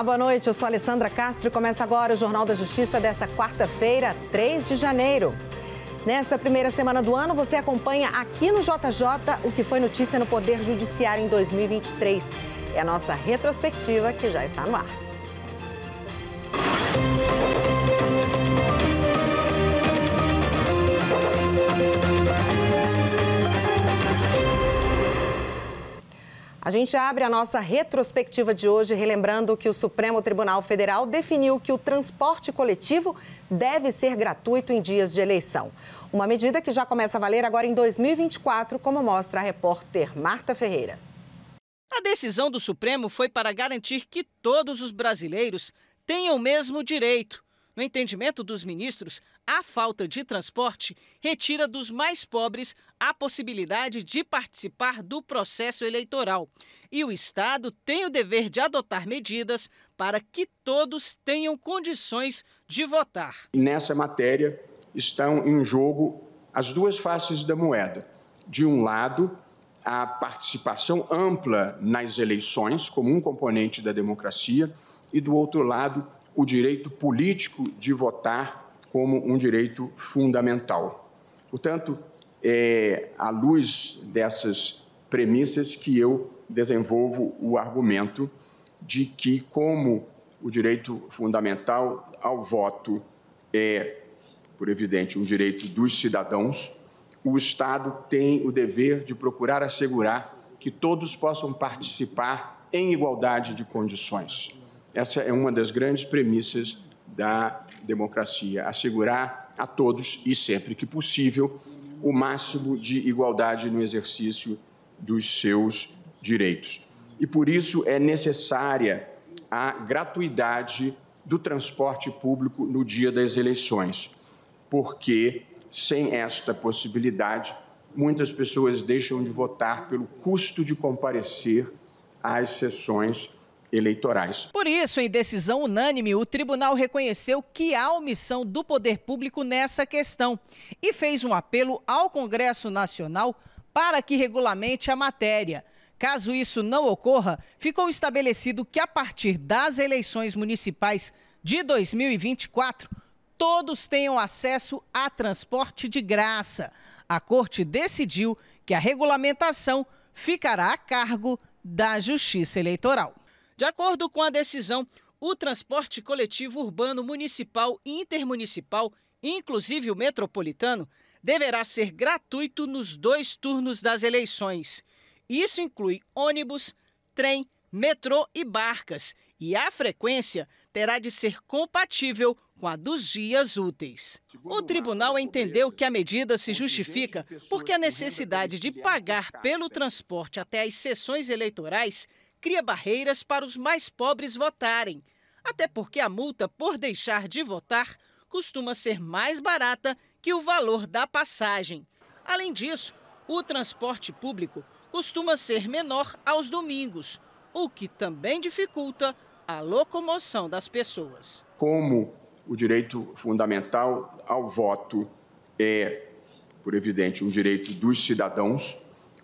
Olá, boa noite. Eu sou Alessandra Castro e começa agora o Jornal da Justiça desta quarta-feira, 3 de janeiro. Nesta primeira semana do ano, você acompanha aqui no JJ o que foi notícia no Poder Judiciário em 2023. É a nossa retrospectiva que já está no ar. A gente abre a nossa retrospectiva de hoje relembrando que o Supremo Tribunal Federal definiu que o transporte coletivo deve ser gratuito em dias de eleição. Uma medida que já começa a valer agora em 2024, como mostra a repórter Marta Ferreira. A decisão do Supremo foi para garantir que todos os brasileiros tenham o mesmo direito. No entendimento dos ministros, a falta de transporte retira dos mais pobres a possibilidade de participar do processo eleitoral. E o Estado tem o dever de adotar medidas para que todos tenham condições de votar. Nessa matéria estão em jogo as duas faces da moeda. De um lado, a participação ampla nas eleições como um componente da democracia, e do outro lado, o direito político de votar como um direito fundamental. Portanto, é à luz dessas premissas que eu desenvolvo o argumento de que, como o direito fundamental ao voto é, por evidente, um direito dos cidadãos, o Estado tem o dever de procurar assegurar que todos possam participar em igualdade de condições. Essa é uma das grandes premissas da democracia, assegurar a todos e sempre que possível o máximo de igualdade no exercício dos seus direitos. E por isso é necessária a gratuidade do transporte público no dia das eleições, porque sem esta possibilidade, muitas pessoas deixam de votar pelo custo de comparecer às sessões eleitorais. Por isso, em decisão unânime, o tribunal reconheceu que há omissão do poder público nessa questão e fez um apelo ao Congresso Nacional para que regulamente a matéria. Caso isso não ocorra, ficou estabelecido que a partir das eleições municipais de 2024, todos tenham acesso a transporte de graça. A corte decidiu que a regulamentação ficará a cargo da Justiça Eleitoral. De acordo com a decisão, o transporte coletivo urbano municipal e intermunicipal, inclusive o metropolitano, deverá ser gratuito nos dois turnos das eleições. Isso inclui ônibus, trem, metrô e barcas, e a frequência terá de ser compatível com a dos dias úteis. O tribunal entendeu que a medida se justifica porque a necessidade de pagar pelo transporte até as sessões eleitorais cria barreiras para os mais pobres votarem. Até porque a multa por deixar de votar costuma ser mais barata que o valor da passagem. Além disso, o transporte público costuma ser menor aos domingos, o que também dificulta a locomoção das pessoas. Como o direito fundamental ao voto é, por evidente, um direito dos cidadãos,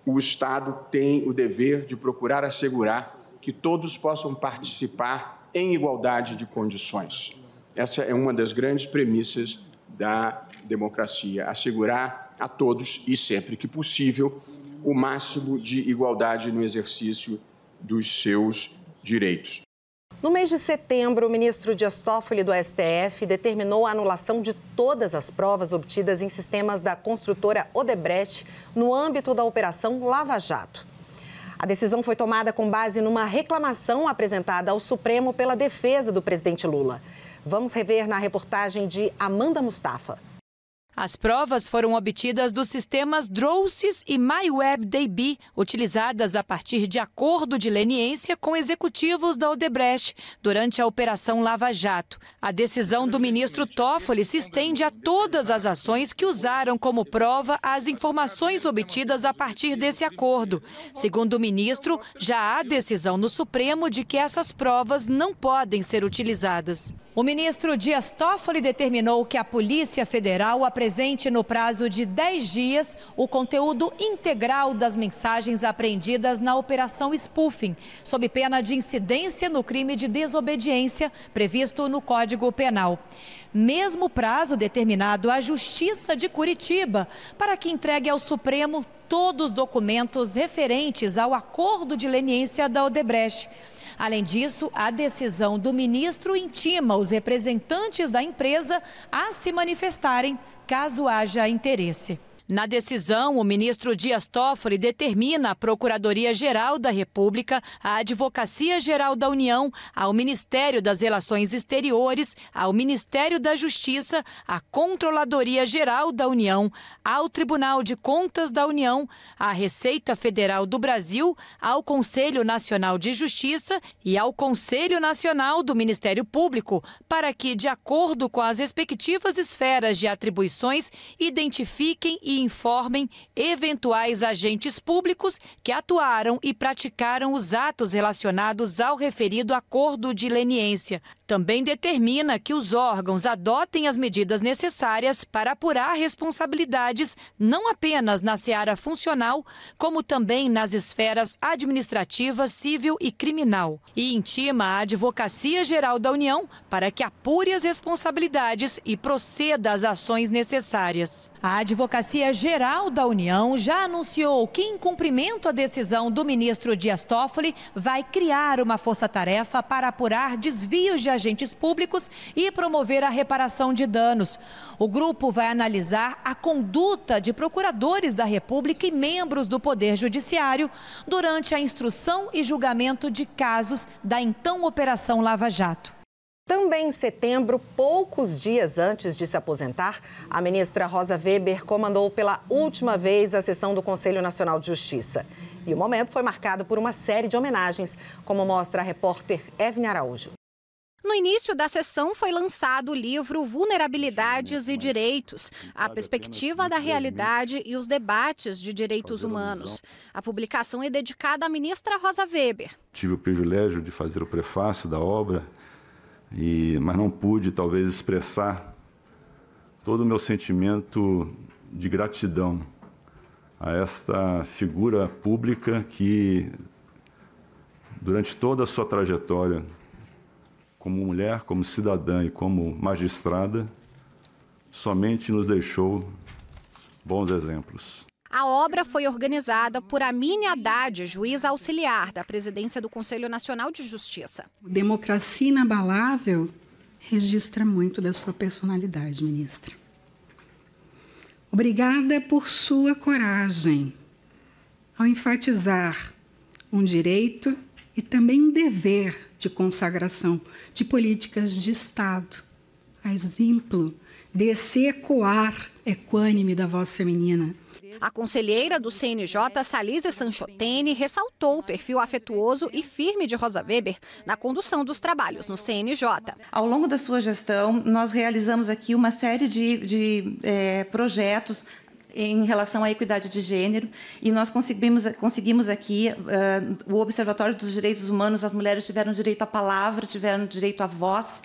o Estado tem o dever de procurar assegurar que todos possam participar em igualdade de condições. Essa é uma das grandes premissas da democracia: assegurar a todos e sempre que possível o máximo de igualdade no exercício dos seus direitos. No mês de setembro, o ministro Dias Toffoli do STF determinou a anulação de todas as provas obtidas em sistemas da construtora Odebrecht no âmbito da Operação Lava Jato. A decisão foi tomada com base numa reclamação apresentada ao Supremo pela defesa do presidente Lula. Vamos rever na reportagem de Amanda Mustafa. As provas foram obtidas dos sistemas DROSIS e MyWebDB, utilizadas a partir de acordo de leniência com executivos da Odebrecht durante a Operação Lava Jato. A decisão do ministro Toffoli se estende a todas as ações que usaram como prova as informações obtidas a partir desse acordo. Segundo o ministro, já há decisão no Supremo de que essas provas não podem ser utilizadas. O ministro Dias Toffoli determinou que a Polícia Federal apresente no prazo de 10 dias o conteúdo integral das mensagens apreendidas na Operação Spoofing, sob pena de incidência no crime de desobediência previsto no Código Penal. Mesmo prazo determinado à Justiça de Curitiba para que entregue ao Supremo todos os documentos referentes ao acordo de leniência da Odebrecht. Além disso, a decisão do ministro intima os representantes da empresa a se manifestarem caso haja interesse. Na decisão, o ministro Dias Toffoli determina à Procuradoria-Geral da República, à Advocacia-Geral da União, ao Ministério das Relações Exteriores, ao Ministério da Justiça, à Controladoria-Geral da União, ao Tribunal de Contas da União, à Receita Federal do Brasil, ao Conselho Nacional de Justiça e ao Conselho Nacional do Ministério Público, para que, de acordo com as respectivas esferas de atribuições, identifiquem e informem eventuais agentes públicos que atuaram e praticaram os atos relacionados ao referido acordo de leniência também determina que os órgãos adotem as medidas necessárias para apurar responsabilidades não apenas na seara funcional, como também nas esferas administrativa, civil e criminal. E intima a Advocacia Geral da União para que apure as responsabilidades e proceda às ações necessárias. A Advocacia Geral da União já anunciou que, em cumprimento à decisão do ministro Dias Toffoli, vai criar uma força-tarefa para apurar desvios de agentes públicos e promover a reparação de danos. O grupo vai analisar a conduta de procuradores da República e membros do Poder Judiciário durante a instrução e julgamento de casos da então Operação Lava Jato. Também em setembro, poucos dias antes de se aposentar, a ministra Rosa Weber comandou pela última vez a sessão do Conselho Nacional de Justiça. E o momento foi marcado por uma série de homenagens, como mostra a repórter Evne Araújo. No início da sessão foi lançado o livro Vulnerabilidades e Direitos: A Perspectiva da Realidade e os Debates de Direitos Humanos. A publicação é dedicada à ministra Rosa Weber. Tive o privilégio de fazer o prefácio da obra, e, mas não pude, talvez, expressar todo o meu sentimento de gratidão a esta figura pública que, durante toda a sua trajetória, como mulher, como cidadã e como magistrada, somente nos deixou bons exemplos. A obra foi organizada por Amine Haddad, juíza auxiliar da presidência do Conselho Nacional de Justiça. Democracia inabalável registra muito da sua personalidade, ministra. Obrigada por sua coragem ao enfatizar um direito e também um dever de consagração de políticas de Estado, a exemplo desse ecoar é equânime é da voz feminina. A conselheira do CNJ, Salisa Sanchotene, ressaltou o perfil afetuoso e firme de Rosa Weber na condução dos trabalhos no CNJ. Ao longo da sua gestão, nós realizamos aqui uma série de, de é, projetos em relação à equidade de gênero e nós conseguimos, conseguimos aqui, uh, o Observatório dos Direitos Humanos, as mulheres tiveram direito à palavra, tiveram direito à voz,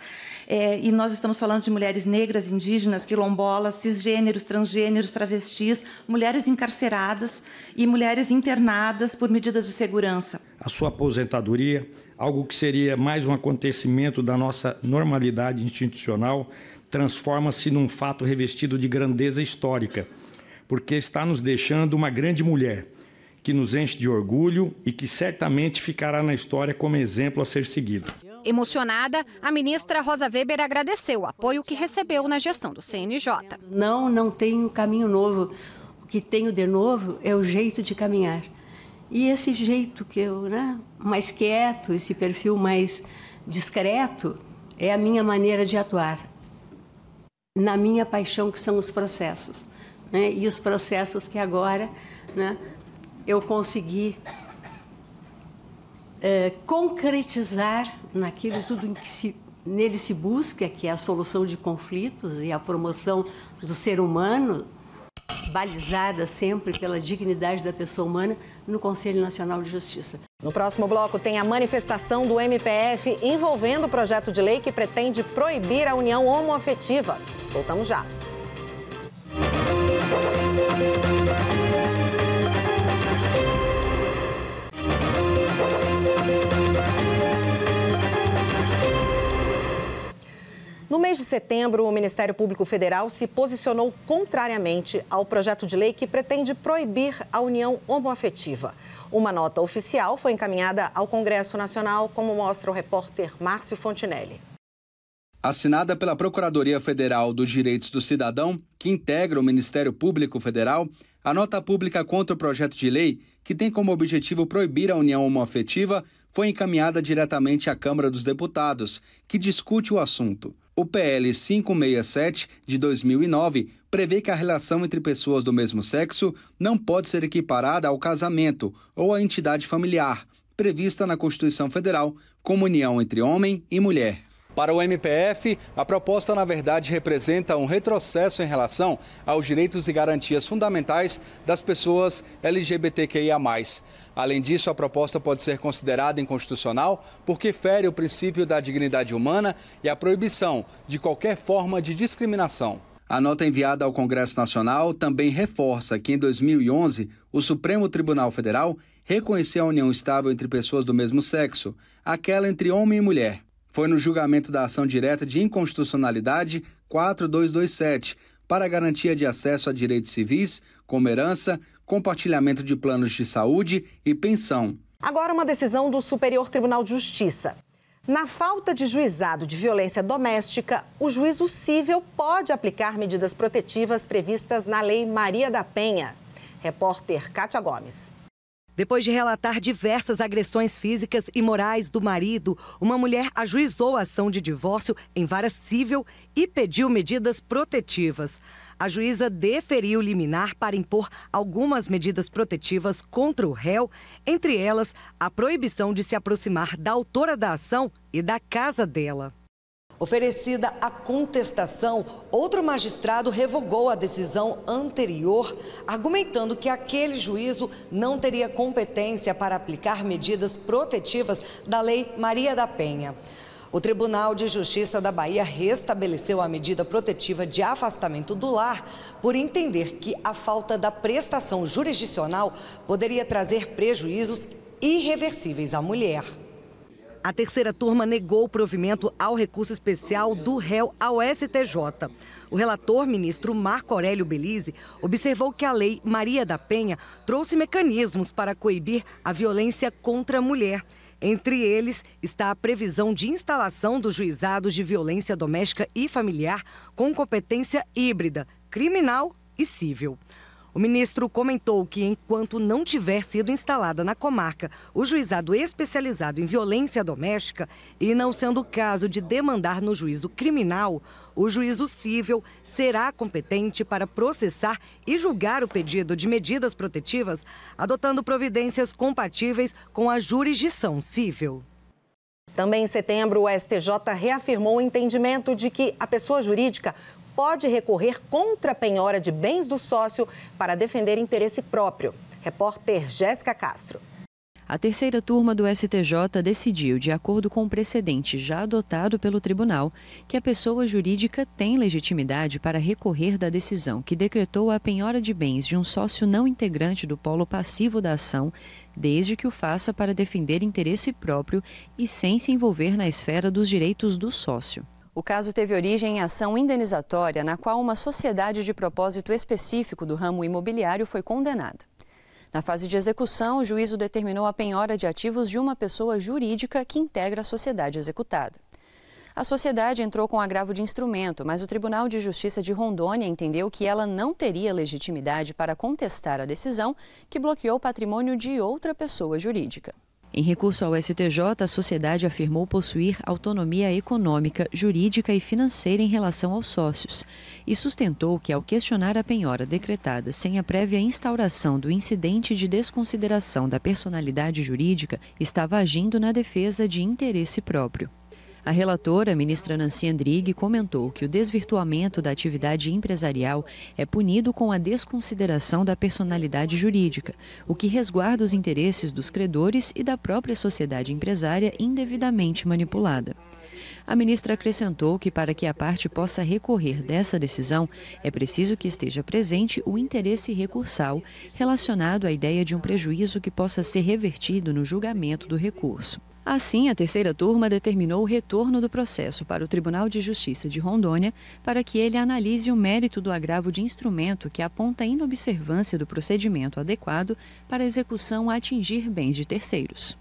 é, e nós estamos falando de mulheres negras, indígenas, quilombolas, cisgêneros, transgêneros, travestis, mulheres encarceradas e mulheres internadas por medidas de segurança. A sua aposentadoria, algo que seria mais um acontecimento da nossa normalidade institucional, transforma-se num fato revestido de grandeza histórica porque está nos deixando uma grande mulher, que nos enche de orgulho e que certamente ficará na história como exemplo a ser seguido. Emocionada, a ministra Rosa Weber agradeceu o apoio que recebeu na gestão do CNJ. Não, não tem um caminho novo. O que tenho de novo é o jeito de caminhar. E esse jeito que eu, né, mais quieto, esse perfil mais discreto, é a minha maneira de atuar. Na minha paixão, que são os processos né? e os processos que agora né, eu consegui é, concretizar naquilo tudo em que se, nele se busca, que é a solução de conflitos e a promoção do ser humano, balizada sempre pela dignidade da pessoa humana, no Conselho Nacional de Justiça. No próximo bloco tem a manifestação do MPF envolvendo o projeto de lei que pretende proibir a união homoafetiva. Voltamos já. No mês de setembro, o Ministério Público Federal se posicionou contrariamente ao projeto de lei que pretende proibir a união homoafetiva. Uma nota oficial foi encaminhada ao Congresso Nacional, como mostra o repórter Márcio Fontinelli assinada pela Procuradoria Federal dos Direitos do Cidadão, que integra o Ministério Público Federal, a nota pública contra o projeto de lei, que tem como objetivo proibir a união homoafetiva, foi encaminhada diretamente à Câmara dos Deputados, que discute o assunto. O PL 567 de 2009 prevê que a relação entre pessoas do mesmo sexo não pode ser equiparada ao casamento ou à entidade familiar, prevista na Constituição Federal como união entre homem e mulher. Para o MPF, a proposta, na verdade, representa um retrocesso em relação aos direitos e garantias fundamentais das pessoas LGBTQIA. Além disso, a proposta pode ser considerada inconstitucional porque fere o princípio da dignidade humana e a proibição de qualquer forma de discriminação. A nota enviada ao Congresso Nacional também reforça que, em 2011, o Supremo Tribunal Federal reconheceu a união estável entre pessoas do mesmo sexo, aquela entre homem e mulher foi no julgamento da ação direta de inconstitucionalidade 4227 para garantia de acesso a direitos civis, como herança, compartilhamento de planos de saúde e pensão. Agora, uma decisão do Superior Tribunal de Justiça. Na falta de juizado de violência doméstica, o juízo civil pode aplicar medidas protetivas previstas na Lei Maria da Penha. Repórter Kátia Gomes. Depois de relatar diversas agressões físicas e morais do marido, uma mulher ajuizou a ação de divórcio em vara civil e pediu medidas protetivas. A juíza deferiu liminar para impor algumas medidas protetivas contra o réu, entre elas a proibição de se aproximar da autora da ação e da casa dela. Oferecida a contestação, outro magistrado revogou a decisão anterior, argumentando que aquele juízo não teria competência para aplicar medidas protetivas da Lei Maria da Penha. O Tribunal de Justiça da Bahia restabeleceu a medida protetiva de afastamento do lar por entender que a falta da prestação jurisdicional poderia trazer prejuízos irreversíveis à mulher. A terceira turma negou o provimento ao recurso especial do réu ao STJ. O relator, ministro Marco Aurélio Belize, observou que a lei Maria da Penha trouxe mecanismos para coibir a violência contra a mulher. Entre eles está a previsão de instalação dos juizados de violência doméstica e familiar com competência híbrida, criminal e civil. O ministro comentou que, enquanto não tiver sido instalada na comarca o juizado especializado em violência doméstica e não sendo caso de demandar no juízo criminal, o juízo civil será competente para processar e julgar o pedido de medidas protetivas, adotando providências compatíveis com a jurisdição civil. Também em setembro, o STJ reafirmou o entendimento de que a pessoa jurídica pode recorrer contra a penhora de bens do sócio para defender interesse próprio. Repórter Jéssica Castro. A terceira turma do STJ decidiu, de acordo com o precedente já adotado pelo tribunal, que a pessoa jurídica tem legitimidade para recorrer da decisão que decretou a penhora de bens de um sócio não integrante do polo passivo da ação, desde que o faça para defender interesse próprio e sem se envolver na esfera dos direitos do sócio. O caso teve origem em ação indenizatória, na qual uma sociedade de propósito específico do ramo imobiliário foi condenada. Na fase de execução, o juízo determinou a penhora de ativos de uma pessoa jurídica que integra a sociedade executada. A sociedade entrou com agravo de instrumento, mas o Tribunal de Justiça de Rondônia entendeu que ela não teria legitimidade para contestar a decisão que bloqueou o patrimônio de outra pessoa jurídica. Em recurso ao STJ, a sociedade afirmou possuir autonomia econômica, jurídica e financeira em relação aos sócios e sustentou que, ao questionar a penhora decretada sem a prévia instauração do incidente de desconsideração da personalidade jurídica, estava agindo na defesa de interesse próprio. A relatora, a ministra Nancy Andrighi, comentou que o desvirtuamento da atividade empresarial é punido com a desconsideração da personalidade jurídica, o que resguarda os interesses dos credores e da própria sociedade empresária indevidamente manipulada. A ministra acrescentou que, para que a parte possa recorrer dessa decisão, é preciso que esteja presente o interesse recursal relacionado à ideia de um prejuízo que possa ser revertido no julgamento do recurso. Assim, a terceira turma determinou o retorno do processo para o Tribunal de Justiça de Rondônia para que ele analise o mérito do agravo de instrumento que aponta a inobservância do procedimento adequado para a execução a atingir bens de terceiros.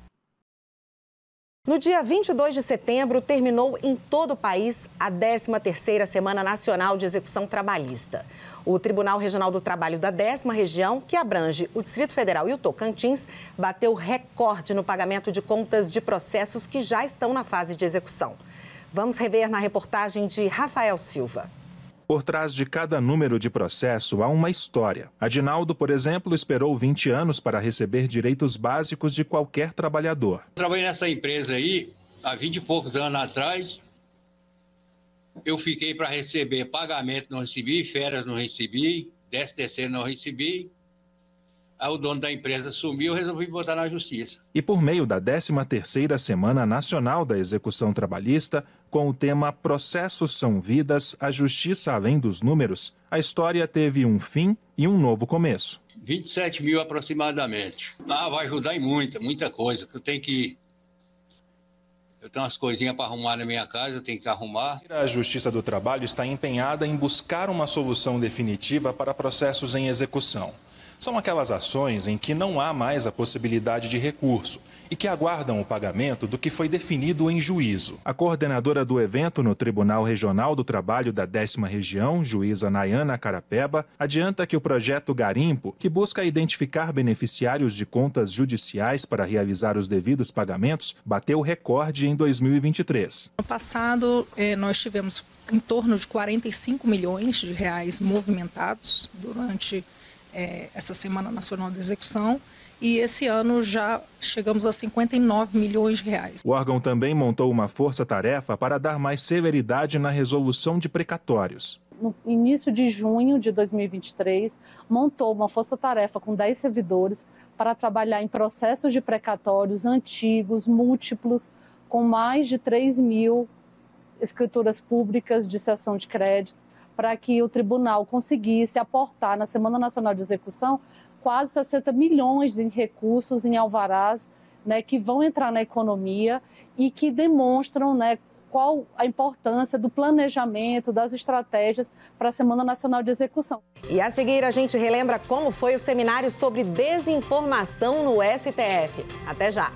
No dia 22 de setembro, terminou em todo o país a 13ª Semana Nacional de Execução Trabalhista. O Tribunal Regional do Trabalho da 10 Região, que abrange o Distrito Federal e o Tocantins, bateu recorde no pagamento de contas de processos que já estão na fase de execução. Vamos rever na reportagem de Rafael Silva. Por trás de cada número de processo há uma história. Adinaldo, por exemplo, esperou 20 anos para receber direitos básicos de qualquer trabalhador. Eu trabalhei nessa empresa aí há 20 e poucos anos atrás. Eu fiquei para receber pagamento, não recebi, férias não recebi, 10 terceiro não recebi, o dono da empresa sumiu, resolvi botar na justiça. E por meio da 13ª Semana Nacional da Execução Trabalhista, com o tema Processos são vidas, a justiça além dos números, a história teve um fim e um novo começo. 27 mil aproximadamente. Ah, vai ajudar em muita, muita coisa. Eu tenho que eu tenho umas coisinhas para arrumar na minha casa, eu tenho que arrumar. A Justiça do Trabalho está empenhada em buscar uma solução definitiva para processos em execução. São aquelas ações em que não há mais a possibilidade de recurso e que aguardam o pagamento do que foi definido em juízo. A coordenadora do evento no Tribunal Regional do Trabalho da 10 Região, juíza Nayana Carapeba, adianta que o projeto Garimpo, que busca identificar beneficiários de contas judiciais para realizar os devidos pagamentos, bateu recorde em 2023. No passado, eh, nós tivemos em torno de 45 milhões de reais movimentados durante é, essa Semana Nacional de Execução e esse ano já chegamos a 59 milhões de reais. O órgão também montou uma força-tarefa para dar mais severidade na resolução de precatórios. No início de junho de 2023, montou uma força-tarefa com 10 servidores para trabalhar em processos de precatórios antigos, múltiplos, com mais de 3 mil escrituras públicas de cessão de crédito para que o tribunal conseguisse aportar na Semana Nacional de Execução quase 60 milhões de recursos em alvarás né, que vão entrar na economia e que demonstram né, qual a importância do planejamento, das estratégias para a Semana Nacional de Execução. E a seguir, a gente relembra como foi o seminário sobre desinformação no STF. Até já!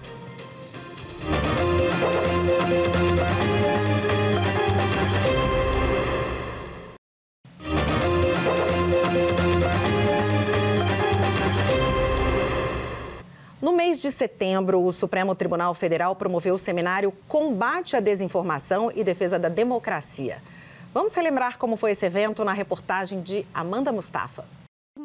No mês de setembro, o Supremo Tribunal Federal promoveu o seminário Combate à Desinformação e Defesa da Democracia. Vamos relembrar como foi esse evento na reportagem de Amanda Mustafa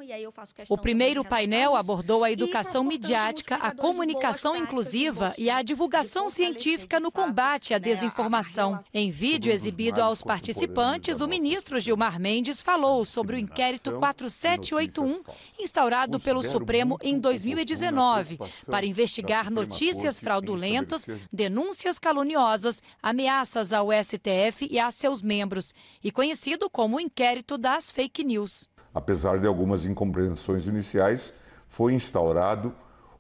e aí eu faço questão. O primeiro painel abordou a então, educação midiática, a comunicação inclusiva e a divulgação científica no combate à né, desinformação. Em vídeo exibido aos participantes, o ministro Gilmar Mendes falou sobre o inquérito 4781, instaurado pelo Supremo em 2019, para investigar notícias fraudulentas, denúncias caluniosas, ameaças ao STF e a seus membros, e conhecido como o inquérito das fake news. Apesar de algumas incompreensões iniciais, foi instaurado,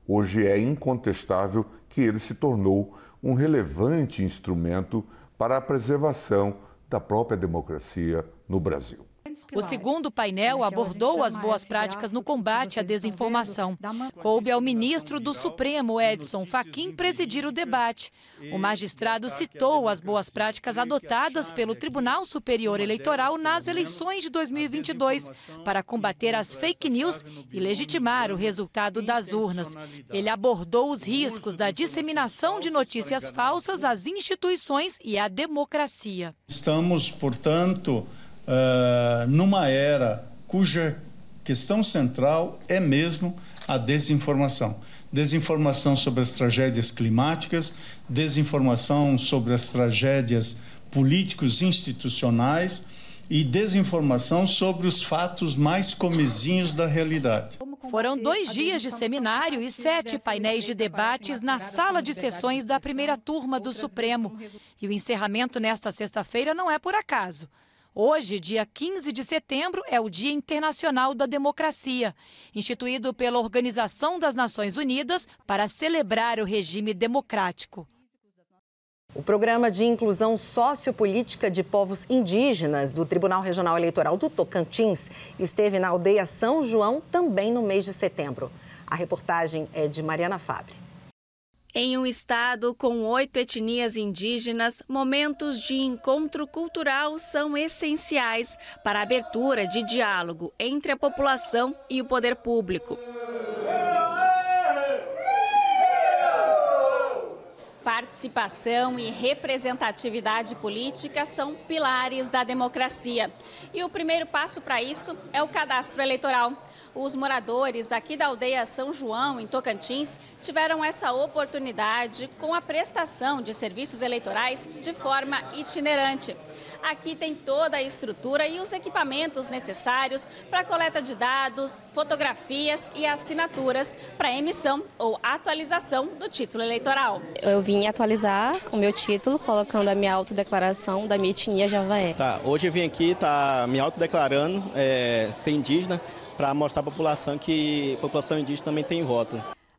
hoje é incontestável que ele se tornou um relevante instrumento para a preservação da própria democracia no Brasil. O segundo é painel abordou as boas práticas no combate à desinformação. Coube ao ministro do Supremo, Edson Fachin, presidir o debate. O magistrado citou as boas práticas adotadas pelo é Tribunal Superior Eleitoral nas eleições de 2022 para combater as fake news e legitimar o resultado das urnas. Ele abordou os riscos da disseminação de notícias tá falsas às instituições e à democracia. Estamos, portanto, uh, numa era cuja questão central é mesmo a desinformação. Desinformação sobre as tragédias climáticas, desinformação sobre as tragédias políticos institucionais e desinformação sobre os fatos mais comezinhos da realidade. Foram dois dias de seminário e sete painéis de debates na sala de sessões da primeira turma do Supremo. E o encerramento nesta sexta-feira não é por acaso. Hoje, dia 15 de setembro, é o Dia Internacional da Democracia, instituído pela Organização das Nações Unidas para celebrar o regime democrático. O programa de inclusão sociopolítica de povos indígenas do Tribunal Regional Eleitoral do Tocantins esteve na aldeia São João também no mês de setembro. A reportagem é de Mariana Fabre. Em um estado com oito etnias indígenas, momentos de encontro cultural são essenciais para a abertura de diálogo entre a população e o poder público. participação e representatividade política são pilares da democracia. E o primeiro passo para isso é o cadastro eleitoral os moradores aqui da aldeia São João, em Tocantins, tiveram essa oportunidade com a prestação de serviços eleitorais de forma itinerante. Aqui tem toda a estrutura e os equipamentos necessários para coleta de dados, fotografias e assinaturas para emissão ou atualização do título eleitoral. Eu vim atualizar o meu título colocando a minha autodeclaração da minha etnia Javaé. Tá, hoje eu vim aqui tá me autodeclarando é, ser indígena para mostrar à população que a população indígena também tem voto.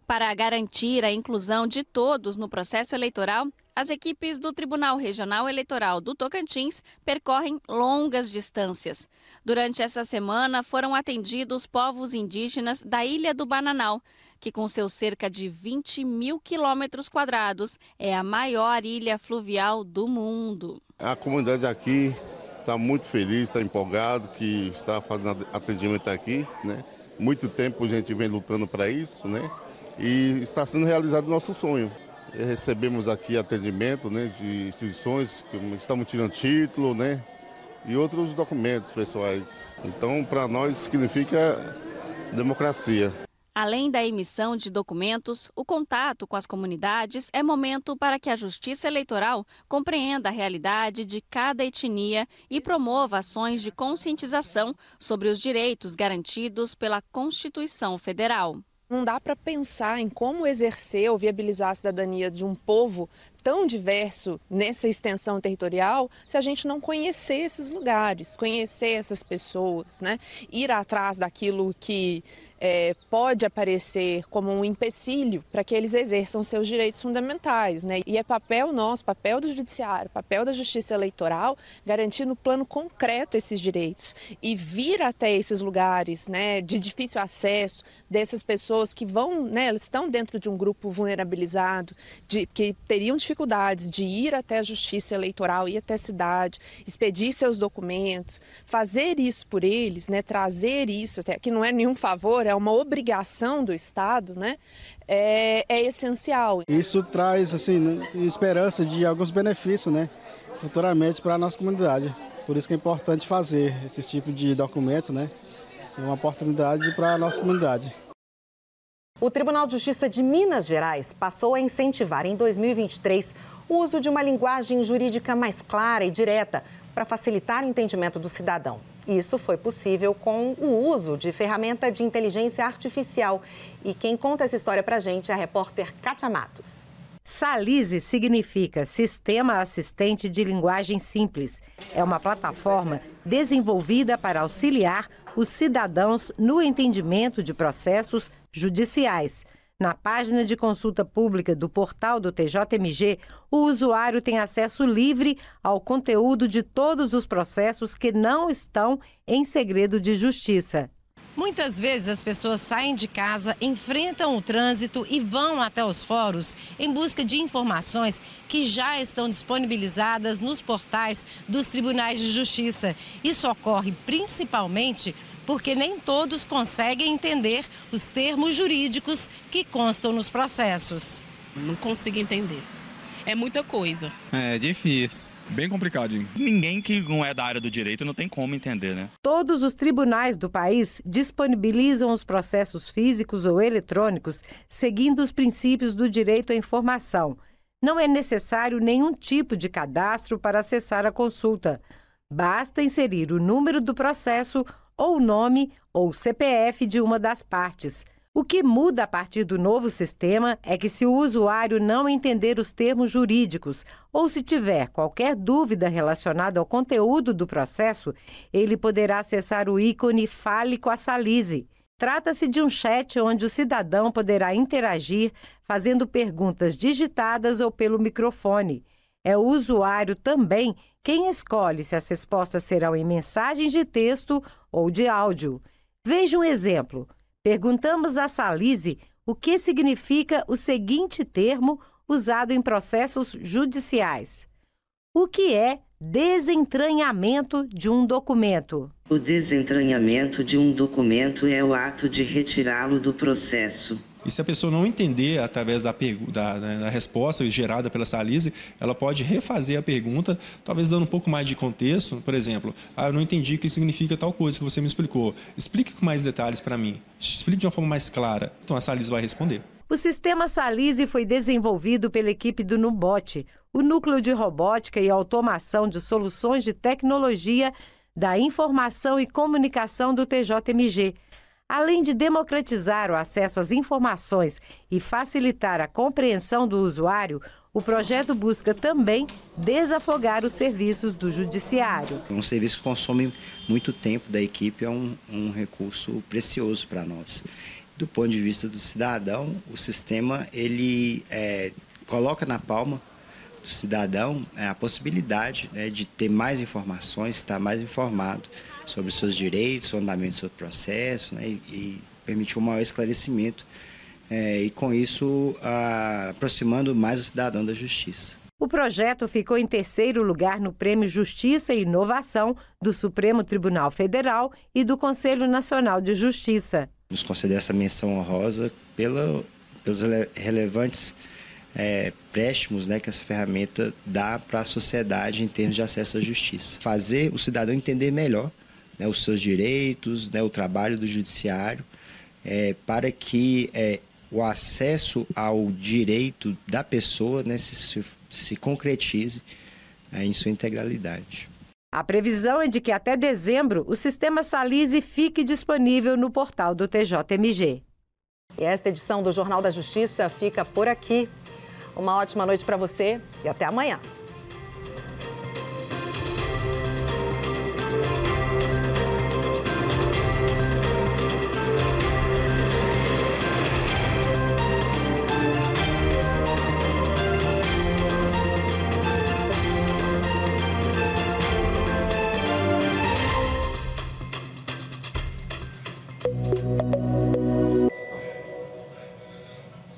Para garantir a inclusão de todos no processo eleitoral, as equipes do Tribunal Regional Eleitoral do Tocantins percorrem longas distâncias. Durante essa semana, foram atendidos povos indígenas da Ilha do Bananal, que, com seus cerca de 20 mil quilômetros quadrados, é a maior ilha fluvial do mundo. A comunidade aqui está muito feliz, está empolgado que está fazendo atendimento aqui, né? Muito tempo a gente vem lutando para isso, né? E está sendo realizado o nosso sonho. É, recebemos aqui atendimento né, de instituições, que estamos tirando título, né? E outros documentos pessoais. Então, para nós significa democracia. Além da emissão de documentos, o contato com as comunidades é momento para que a Justiça Eleitoral compreenda a realidade de cada etnia e promova ações de conscientização sobre os direitos garantidos pela Constituição Federal. Não dá para pensar em como exercer ou viabilizar a cidadania de um povo tão diverso nessa extensão territorial se a gente não conhecer esses lugares, conhecer essas pessoas, né? ir atrás daquilo que é, pode aparecer como um empecilho para que eles exerçam seus direitos fundamentais. Né? E é papel nosso, papel do judiciário, papel da justiça eleitoral, garantir no plano concreto esses direitos e vir até esses lugares né, de difícil acesso dessas pessoas que vão, né, elas estão dentro de um grupo vulnerabilizado, de, que teriam dificuldade dificuldades de ir até a justiça eleitoral, ir até a cidade, expedir seus documentos, fazer isso por eles, né, trazer isso, até, que não é nenhum favor, é uma obrigação do Estado, né, é, é essencial. Isso traz assim, né, esperança de alguns benefícios né, futuramente para a nossa comunidade. Por isso que é importante fazer esse tipo de documentos, né? É uma oportunidade para a nossa comunidade. O Tribunal de Justiça de Minas Gerais passou a incentivar em 2023 o uso de uma linguagem jurídica mais clara e direta para facilitar o entendimento do cidadão. Isso foi possível com o uso de ferramenta de inteligência artificial. E quem conta essa história para a gente é a repórter Kátia Matos. Salise significa Sistema Assistente de Linguagem Simples. É uma plataforma desenvolvida para auxiliar os cidadãos no entendimento de processos judiciais. Na página de consulta pública do portal do TJMG, o usuário tem acesso livre ao conteúdo de todos os processos que não estão em segredo de justiça. Muitas vezes as pessoas saem de casa, enfrentam o trânsito e vão até os fóruns em busca de informações que já estão disponibilizadas nos portais dos tribunais de justiça. Isso ocorre principalmente porque nem todos conseguem entender os termos jurídicos que constam nos processos. Não consigo entender. É muita coisa. É difícil. Bem complicado. Ninguém que não é da área do direito não tem como entender, né? Todos os tribunais do país disponibilizam os processos físicos ou eletrônicos seguindo os princípios do direito à informação. Não é necessário nenhum tipo de cadastro para acessar a consulta. Basta inserir o número do processo ou nome ou CPF de uma das partes. O que muda a partir do novo sistema é que, se o usuário não entender os termos jurídicos ou se tiver qualquer dúvida relacionada ao conteúdo do processo, ele poderá acessar o ícone Fale com a Salize. Trata-se de um chat onde o cidadão poderá interagir fazendo perguntas digitadas ou pelo microfone. É o usuário também quem escolhe se as respostas serão em mensagens de texto ou de áudio? Veja um exemplo. Perguntamos a Salise o que significa o seguinte termo usado em processos judiciais: O que é desentranhamento de um documento? O desentranhamento de um documento é o ato de retirá-lo do processo e se a pessoa não entender através da, da, da resposta gerada pela salise, ela pode refazer a pergunta, talvez dando um pouco mais de contexto. Por exemplo, ah, eu não entendi o que significa tal coisa que você me explicou. Explique com mais detalhes para mim. Explique de uma forma mais clara. Então a salise vai responder. O sistema Salise foi desenvolvido pela equipe do Nubote, o núcleo de robótica e automação de soluções de tecnologia da informação e comunicação do TJMG além de democratizar o acesso às informações e facilitar a compreensão do usuário, o projeto busca também desafogar os serviços do judiciário. Um serviço que consome muito tempo da equipe é um, um recurso precioso para nós. Do ponto de vista do cidadão, o sistema ele é, coloca na palma do cidadão é, a possibilidade né, de ter mais informações, estar mais informado sobre seus direitos, o andamento do seu processo, né, e, e permitiu um maior esclarecimento é, e com isso a, aproximando mais o cidadão da justiça. O projeto ficou em terceiro lugar no Prêmio Justiça e Inovação do Supremo Tribunal Federal e do Conselho Nacional de Justiça. Nos conceder essa menção honrosa pela, pelos relevantes é, préstimos né, que essa ferramenta dá para a sociedade em termos de acesso à justiça. Fazer o cidadão entender melhor né, os seus direitos, né, o trabalho do judiciário, é, para que é, o acesso ao direito da pessoa né, se, se, concretize é, em sua integralidade. A previsão é de que até dezembro o sistema Salise fique disponível no portal do TJMG. E esta edição do Jornal da Justiça fica por aqui. Uma ótima noite para você e até amanhã.